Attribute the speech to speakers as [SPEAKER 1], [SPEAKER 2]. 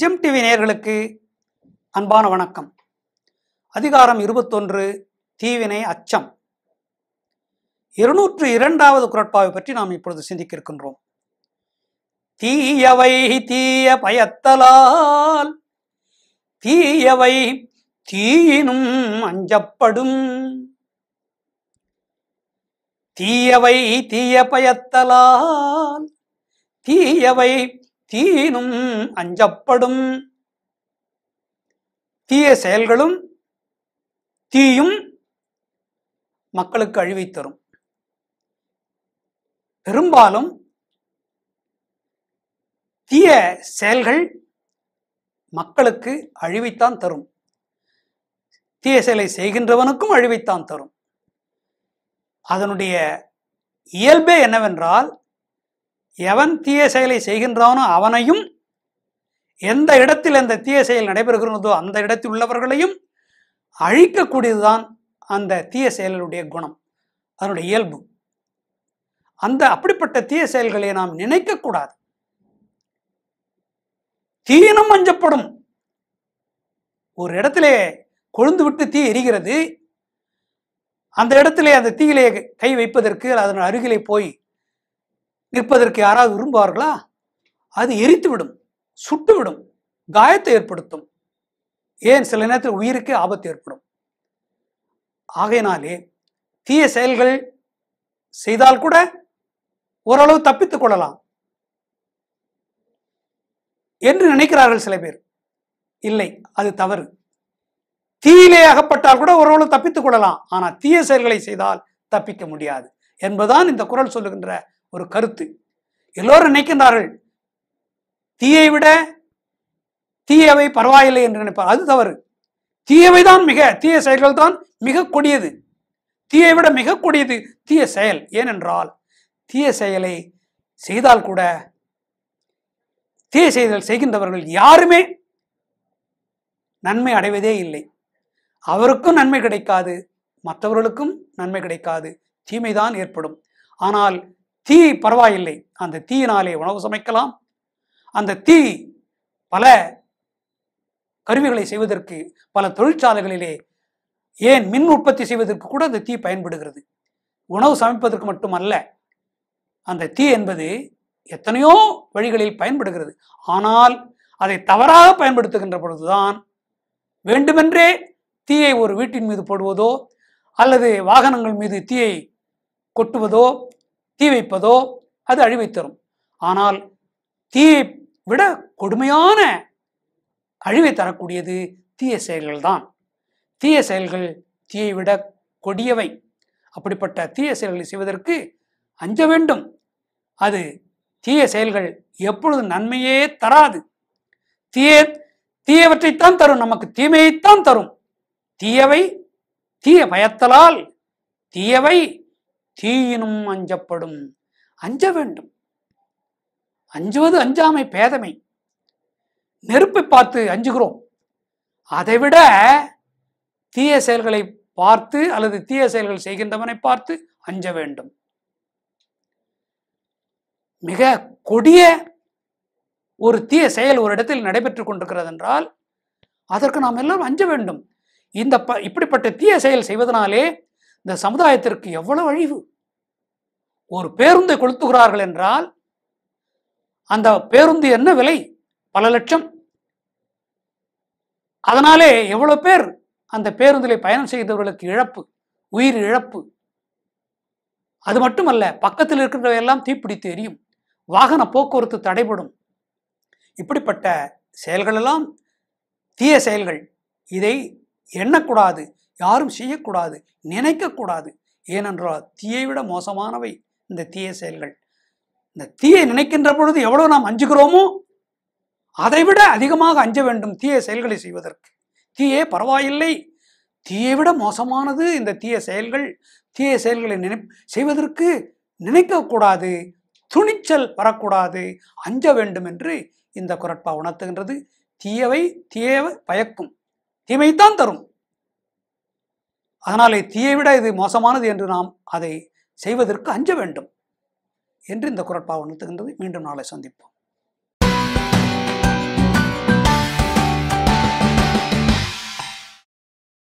[SPEAKER 1] GeM TV நேர்களுக்கு அன்பான வணக்கம் அதிகாரம் இருபத்தொன்று தீவினை அச்சம் இருநூற்று இரண்டாவது குரட்பாவை பற்றி நாம் இப்பொழுது சிந்திக்க இருக்கின்றோம் தீயவை தீய பயத்தலால் தீயவை தீயினும் அஞ்சப்படும் தீயவை தீய பயத்தலால் தீயவை தீயினும் அஞ்சப்படும் தீய செயல்களும் தீயும் மக்களுக்கு அழிவை தரும் பெரும்பாலும் தீய செயல்கள் மக்களுக்கு அழிவைத்தான் தரும் தீய செயலை செய்கின்றவனுக்கும் அழிவைத்தான் தரும் அதனுடைய இயல்பே என்னவென்றால் எவன் தீய செயலை செய்கின்றானோ அவனையும் எந்த இடத்தில் அந்த தீய செயல் நடைபெறுகிறதோ அந்த இடத்தில் உள்ளவர்களையும் அழிக்கக்கூடியதுதான் அந்த தீய செயலுடைய குணம் அதனுடைய இயல்பு அந்த அப்படிப்பட்ட தீய செயல்களை நாம் நினைக்கக்கூடாது தீயினம் அஞ்சப்படும் ஒரு இடத்திலே கொழுந்து விட்டு தீ எரிகிறது அந்த இடத்திலே அந்த தீயிலே கை வைப்பதற்கு அதன் அருகிலே போய் நிற்பதற்கு யாராவது விரும்புவார்களா அது எரித்துவிடும் சுட்டுவிடும் காயத்தை ஏற்படுத்தும் ஏன் சில நேரத்தில் உயிருக்கே ஆபத்து ஏற்படும் ஆகையினாலே தீய செயல்கள் செய்தால் கூட ஓரளவு தப்பித்துக் கொள்ளலாம் என்று நினைக்கிறார்கள் சில பேர் இல்லை அது தவறு தீயிலே அகப்பட்டால் கூட ஓரளவு தப்பித்துக் கொள்ளலாம் ஆனால் தீய செயல்களை செய்தால் தப்பிக்க முடியாது என்பதுதான் இந்த குரல் சொல்லுகின்ற ஒரு கருத்து எல்லோரும் நினைக்கின்றார்கள் தீயை விட தீயவை பரவாயில்லை என்று நினைப்பார் அது தவறு தீயவை தான் மிக தீய செயல்கள் தான் மிக கொடியது தீயை விட மிக கொடியது தீய செயல் ஏனென்றால் தீய செயலை செய்தால் கூட தீய செயல்கள் செய்கின்றவர்கள் யாருமே நன்மை அடைவதே இல்லை அவருக்கும் நன்மை கிடைக்காது மற்றவர்களுக்கும் நன்மை கிடைக்காது தீமைதான் ஏற்படும் ஆனால் தீ பரவாயில்லை அந்த தீயினாலே உணவு சமைக்கலாம் அந்த தீ பல கருவிகளை செய்வதற்கு பல தொழிற்சாலைகளிலே ஏன் மின் உற்பத்தி செய்வதற்கு கூட அந்த தீ பயன்படுகிறது உணவு சமைப்பதற்கு மட்டுமல்ல அந்த தீ என்பது எத்தனையோ வழிகளில் பயன்படுகிறது ஆனால் அதை தவறாக பயன்படுத்துகின்ற பொழுதுதான் வேண்டுமென்றே தீயை ஒரு வீட்டின் மீது போடுவதோ அல்லது வாகனங்கள் மீது தீயை கொட்டுவதோ தீ வைப்பதோ அது அழிவை தரும் ஆனால் தீயை விட கொடுமையான அழிவை தரக்கூடியது தீய செயல்கள் தான் தீய செயல்கள் தீயை விட கொடியவை அப்படிப்பட்ட தீய செயல்களை செய்வதற்கு அஞ்ச வேண்டும் அது தீய செயல்கள் எப்பொழுது நன்மையே தராது தீய தீயவற்றைத்தான் தரும் நமக்கு தீமையைத்தான் தரும் தீயவை தீய பயத்தலால் தீயவை தீயினும் அஞ்சப்படும் அஞ்ச வேண்டும் அஞ்சுவது அஞ்சாமை பேதமை நெருப்பை பார்த்து அஞ்சுகிறோம் அதைவிட தீய செயல்களை பார்த்து அல்லது தீய செயல்கள் செய்கின்றவனை பார்த்து அஞ்ச வேண்டும் மிக கொடிய ஒரு தீய செயல் ஒரு இடத்தில் நடைபெற்று கொண்டிருக்கிறது என்றால் அதற்கு நாம் எல்லாம் அஞ்ச வேண்டும் இந்த ப இப்படிப்பட்ட தீய செயல் செய்வதனாலே இந்த சமுதாயத்திற்கு எவ்வளவு அழிவு ஒரு பேருந்தை கொளுத்துகிறார்கள் என்றால் அந்த பேருந்து என்ன விலை பல லட்சம் அதனாலே எவ்வளவு பேர் அந்த பேருந்தில் பயணம் செய்தவர்களுக்கு இழப்பு உயிர் இழப்பு அது மட்டுமல்ல பக்கத்தில் இருக்கின்றவையெல்லாம் தீப்பிடித்து எரியும் வாகன போக்குவரத்து தடைபடும் இப்படிப்பட்ட செயல்களெல்லாம் தீய செயல்கள் இதை எண்ணக்கூடாது யாரும் செய்யக்கூடாது நினைக்கக்கூடாது ஏனென்றால் தீயை விட மோசமானவை இந்த தீய செயல்கள் இந்த தீயை நினைக்கின்ற பொழுது எவ்வளோ நாம் அஞ்சுகிறோமோ அதைவிட அதிகமாக அஞ்ச வேண்டும் தீய செயல்களை செய்வதற்கு தீயே பரவாயில்லை தீயை விட மோசமானது இந்த தீய செயல்கள் தீய செயல்களை நினை செய்வதற்கு நினைக்கக்கூடாது துணிச்சல் வரக்கூடாது அஞ்ச வேண்டும் என்று இந்த குரட்பா உணர்த்துகின்றது தீயவை தீயவை பயக்கும் தீமைத்தான் தரும் அதனால் தீயை விட இது மோசமானது என்று நாம் அதை செய்வதற்கு அஞ்ச வேண்டும் என்று இந்த குரட்பாவை உணர்த்துகின்றது மீண்டும் நாளை சந்திப்போம்